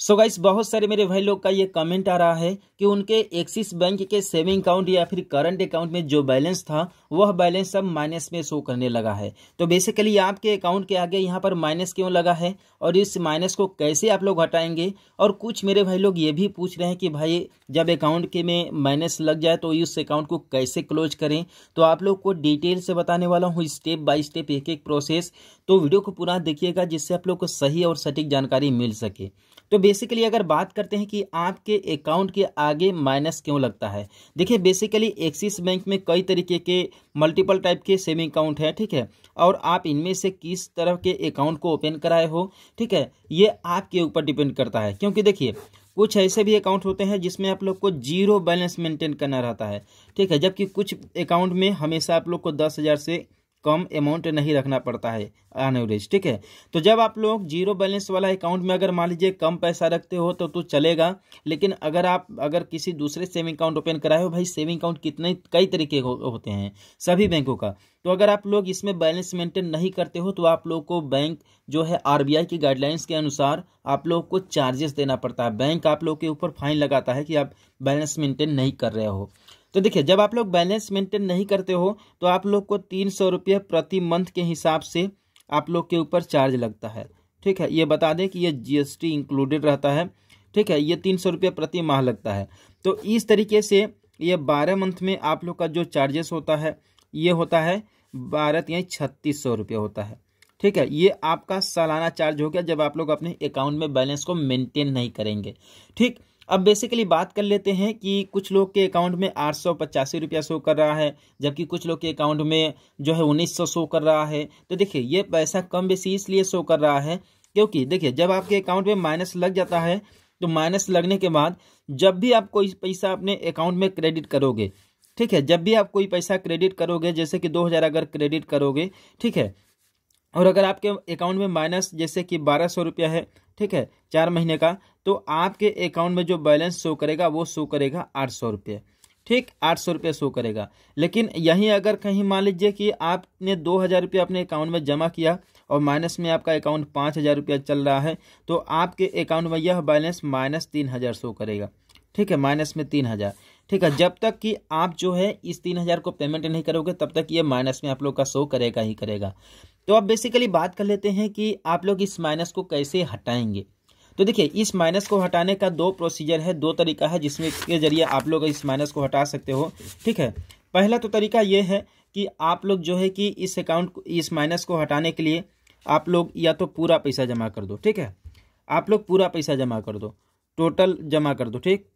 सो so guys बहुत सारे मेरे भाई लोग का ये कमेंट आ रहा है कि उनके एक्सिस बैंक के सेविंग अकाउंट या फिर करंट अकाउंट में जो बैलेंस था वह बैलेंस अब माइनस में शो करने लगा है तो बेसिकली आपके अकाउंट के आगे यहाँ पर माइनस क्यों लगा है और इस माइनस को कैसे आप लोग हटाएंगे और कुछ मेरे भाई लोग ये भी पूछ रहे हैं कि भाई जब अकाउंट के में माइनस लग जाए तो इस अकाउंट को कैसे क्लोज करें तो आप लोग को डिटेल से बताने वाला हूँ स्टेप बाई स्टेप एक एक प्रोसेस तो वीडियो को पूरा देखिएगा जिससे आप लोग को सही और सटीक जानकारी मिल सके तो बेसिकली अगर बात करते हैं कि आपके अकाउंट के आगे माइनस क्यों लगता है देखिए बेसिकली एक्सिस बैंक में कई तरीके के मल्टीपल टाइप के सेविंग अकाउंट है ठीक है और आप इनमें से किस तरह के अकाउंट को ओपन कराए हो ठीक है ये आपके ऊपर डिपेंड करता है क्योंकि देखिए कुछ ऐसे भी अकाउंट होते हैं जिसमें आप लोग को जीरो बैलेंस मेंटेन करना रहता है ठीक है जबकि कुछ अकाउंट में हमेशा आप लोग को दस हज़ार से कम अमाउंट नहीं रखना पड़ता है ऑन एवरेज ठीक है तो जब आप लोग जीरो बैलेंस वाला अकाउंट में अगर मान लीजिए कम पैसा रखते हो तो तो चलेगा लेकिन अगर आप अगर किसी दूसरे सेविंग अकाउंट ओपन कराए हो भाई सेविंग अकाउंट कितने कई तरीके हो, होते हैं सभी बैंकों का तो अगर आप लोग इसमें बैलेंस मेंटेन नहीं करते हो तो आप लोग को बैंक जो है आर की गाइडलाइंस के अनुसार आप लोग को चार्जेस देना पड़ता है बैंक आप लोग के ऊपर फाइन लगाता है कि आप बैलेंस मेंटेन नहीं कर रहे हो तो देखिए जब आप लोग बैलेंस मेंटेन नहीं करते हो तो आप लोग को तीन सौ रुपये प्रति मंथ के हिसाब से आप लोग के ऊपर चार्ज लगता है ठीक है ये बता दें कि ये जीएसटी इंक्लूडेड रहता है ठीक है ये तीन सौ रुपये प्रति माह लगता है तो इस तरीके से ये बारह मंथ में आप लोग का जो चार्जेस होता है ये होता है बारह यानी छत्तीस सौ रुपये होता है ठीक है ये आपका सालाना चार्ज हो गया जब आप लोग अपने अकाउंट में बैलेंस को मेंटेन नहीं करेंगे ठीक अब बेसिकली बात कर लेते हैं कि कुछ लोग के अकाउंट में आठ सौ पचासी रुपया शो कर रहा है जबकि कुछ लोग के अकाउंट में जो है उन्नीस सौ शो कर रहा है तो देखिए ये पैसा कम बेसी इसलिए शो कर रहा है क्योंकि देखिए जब आपके अकाउंट में माइनस लग जाता है तो माइनस लगने के बाद जब भी आप कोई पैसा अपने अकाउंट में क्रेडिट करोगे ठीक है जब भी आप कोई पैसा क्रेडिट करोगे जैसे कि दो हज़ार अगर क्रेडिट करोगे ठीक है और अगर आपके अकाउंट में माइनस जैसे कि बारह सौ रुपया है ठीक है चार महीने का तो आपके अकाउंट में जो बैलेंस शो करेगा वो शो करेगा आठ सौ रुपये ठीक आठ सौ रुपये शो करेगा लेकिन यहीं अगर कहीं मान लीजिए कि आपने दो हज़ार रुपये अपने अकाउंट में जमा किया और माइनस में आपका अकाउंट पाँच हज़ार रुपया चल रहा है तो आपके अकाउंट में यह बैलेंस माइनस तीन हज़ार शो करेगा ठीक है माइनस में तीन हज़ार ठीक है जब तक कि आप जो है इस तीन हज़ार को पेमेंट नहीं करोगे तब तक ये माइनस में आप लोग का शो करेगा ही करेगा तो आप बेसिकली बात कर लेते हैं कि आप लोग इस माइनस को कैसे हटाएंगे तो देखिए इस माइनस को हटाने का दो प्रोसीजर है दो तरीका है जिसमें के जरिए आप लोग इस माइनस को हटा सकते हो ठीक है पहला तो तरीका ये है कि आप लोग जो है कि इस अकाउंट इस माइनस को हटाने के लिए आप लोग या तो पूरा पैसा जमा कर दो ठीक है आप लोग पूरा पैसा जमा कर दो टोटल जमा कर दो ठीक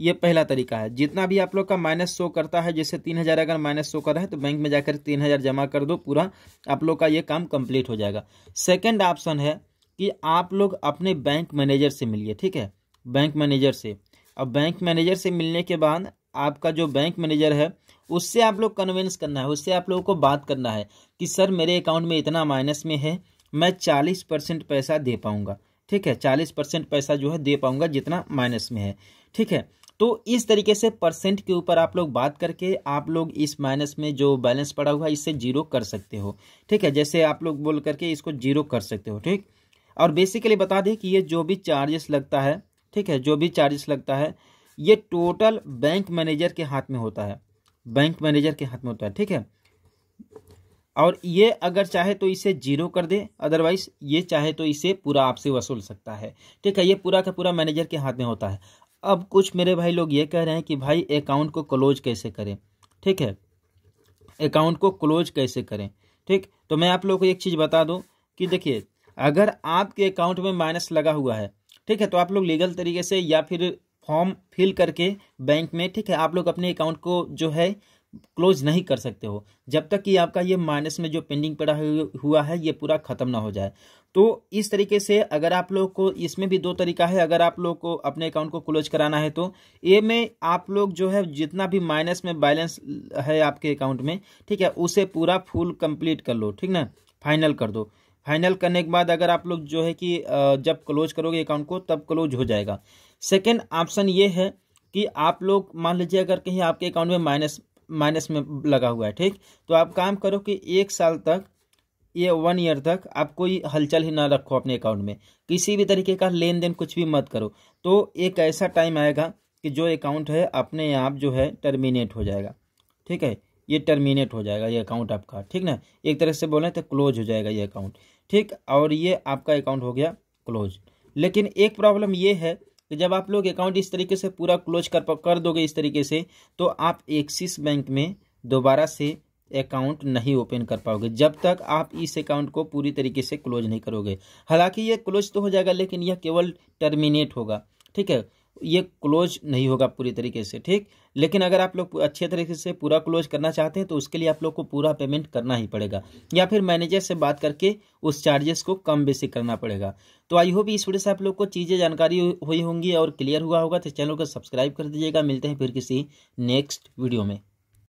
ये पहला तरीका है जितना भी आप लोग का माइनस शो करता है जैसे तीन हज़ार अगर माइनस शो कर रहा है तो बैंक में जाकर तीन हज़ार जमा कर दो पूरा आप लोग का ये काम कंप्लीट हो जाएगा सेकंड ऑप्शन है कि आप लोग अपने बैंक मैनेजर से मिलिए ठीक है बैंक मैनेजर से अब बैंक मैनेजर से मिलने के बाद आपका जो बैंक मैनेजर है उससे आप लोग कन्वेंस करना है उससे आप लोगों को बात करना है कि सर मेरे अकाउंट में इतना माइनस में है मैं चालीस परसेंट पैसा दे पाऊँगा ठीक है चालीस परसेंट पैसा जो है दे पाऊँगा जितना माइनस में है ठीक है तो इस तरीके से परसेंट के ऊपर आप लोग बात करके आप लोग इस माइनस में जो बैलेंस पड़ा हुआ है इससे जीरो कर सकते हो ठीक है जैसे आप लोग बोल करके इसको जीरो कर सकते हो ठीक और बेसिकली बता दें कि ये जो भी चार्जेस लगता है ठीक है जो भी चार्जेस लगता है ये टोटल बैंक मैनेजर के हाथ में होता है बैंक मैनेजर के हाथ में होता है ठीक है और ये अगर चाहे तो इसे जीरो कर दे अदरवाइज ये चाहे तो इसे पूरा आपसे वसूल सकता है ठीक है ये पूरा का पूरा मैनेजर के हाथ में होता है अब कुछ मेरे भाई लोग ये कह रहे हैं कि भाई अकाउंट को क्लोज कैसे करें ठीक है अकाउंट को क्लोज कैसे करें ठीक तो मैं आप लोगों को एक चीज़ बता दूँ कि देखिए अगर आपके अकाउंट में माइनस लगा हुआ है ठीक है तो आप लोग लीगल तरीके से या फिर फॉर्म फिल करके बैंक में ठीक है आप लोग अपने अकाउंट को जो है क्लोज नहीं कर सकते हो जब तक कि आपका ये माइनस में जो पेंडिंग पड़ा हुआ है ये पूरा ख़त्म ना हो जाए तो इस तरीके से अगर आप लोग को इसमें भी दो तरीका है अगर आप लोग को अपने अकाउंट को क्लोज कराना है तो ए में आप लोग जो है जितना भी माइनस में बैलेंस है आपके अकाउंट में ठीक है उसे पूरा फुल कंप्लीट कर लो ठीक ना फाइनल कर दो फाइनल करने के बाद अगर आप लोग जो है कि जब क्लोज करोगे अकाउंट को तब क्लोज हो जाएगा सेकेंड ऑप्शन ये है कि आप लोग मान लीजिए अगर कहीं आपके अकाउंट में माइनस माइनस में लगा हुआ है ठीक तो आप काम करो कि एक साल तक ये वन ईयर तक आप कोई हलचल ही ना रखो अपने अकाउंट में किसी भी तरीके का लेन देन कुछ भी मत करो तो एक ऐसा टाइम आएगा कि जो अकाउंट है अपने आप जो है टर्मिनेट हो जाएगा ठीक है ये टर्मिनेट हो जाएगा ये अकाउंट आपका ठीक ना एक तरह से बोलें तो क्लोज हो जाएगा ये अकाउंट ठीक और ये आपका अकाउंट हो गया क्लोज लेकिन एक प्रॉब्लम ये है कि जब आप लोग अकाउंट इस तरीके से पूरा क्लोज कर कर दोगे इस तरीके से तो आप एक्सिस बैंक में दोबारा से अकाउंट नहीं ओपन कर पाओगे जब तक आप इस अकाउंट को पूरी तरीके से क्लोज नहीं करोगे हालांकि ये क्लोज तो हो जाएगा लेकिन यह केवल टर्मिनेट होगा ठीक है ये क्लोज नहीं होगा पूरी तरीके से ठीक लेकिन अगर आप लोग अच्छे तरीके से पूरा क्लोज करना चाहते हैं तो उसके लिए आप लोग को पूरा पेमेंट करना ही पड़ेगा या फिर मैनेजर से बात करके उस चार्जेस को कम बेसिक करना पड़ेगा तो आई होप इस वीडियो से आप लोग को चीज़ें जानकारी हुई होंगी और क्लियर हुआ होगा तो चैनल को सब्सक्राइब कर दीजिएगा मिलते हैं फिर किसी नेक्स्ट वीडियो में